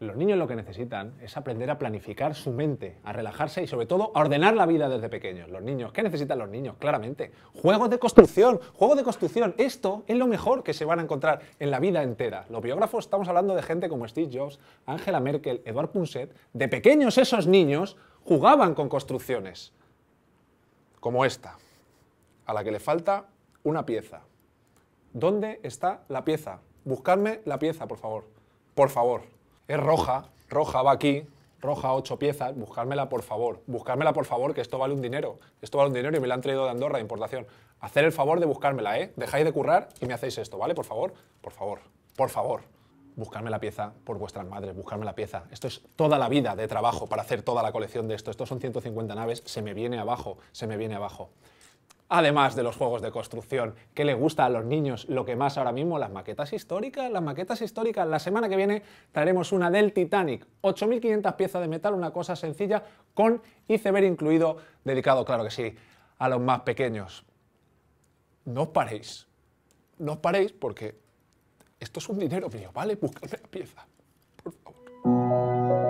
Los niños lo que necesitan es aprender a planificar su mente, a relajarse y sobre todo a ordenar la vida desde pequeños. Los niños, ¿qué necesitan los niños? Claramente, juegos de construcción, juegos de construcción. Esto es lo mejor que se van a encontrar en la vida entera. Los biógrafos estamos hablando de gente como Steve Jobs, Angela Merkel, Eduard Punset. De pequeños esos niños jugaban con construcciones como esta, a la que le falta una pieza. ¿Dónde está la pieza? Buscarme la pieza, por favor. Por favor. Es roja, roja va aquí, roja, ocho piezas, buscármela por favor, buscármela por favor, que esto vale un dinero, esto vale un dinero y me la han traído de Andorra de importación. Hacer el favor de buscármela, ¿eh? Dejáis de currar y me hacéis esto, ¿vale? Por favor, por favor, por favor. Buscarme la pieza por vuestras madres, buscarme la pieza. Esto es toda la vida de trabajo para hacer toda la colección de esto. Estos son 150 naves, se me viene abajo, se me viene abajo. Además de los juegos de construcción, que le gusta a los niños lo que más ahora mismo, las maquetas históricas, las maquetas históricas. La semana que viene traeremos una del Titanic, 8.500 piezas de metal, una cosa sencilla, con iceberg incluido, dedicado, claro que sí, a los más pequeños. No os paréis, no os paréis porque esto es un dinero mío, ¿vale? Búscame la pieza, por favor.